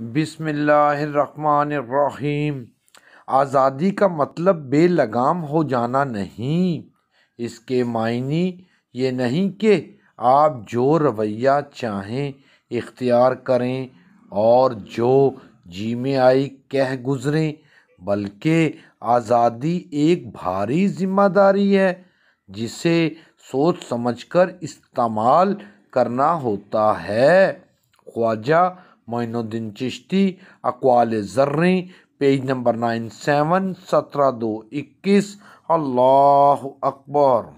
बिसमीम आज़ादी का मतलब बेलगाम हो जाना नहीं इसके मायने ये नहीं कि आप जो रवैया चाहें इख्तियार करें और जो जी में आई कह गुज़रें बल्कि आज़ादी एक भारी ज़िम्मेदारी है जिसे सोच समझकर इस्तेमाल करना होता है ख्वाजा मोनुद्दीन चिश्ती अकवाल जर्री पेज नंबर नाइन सेवन सत्रह दो इक्कीस अल्लाह अकबर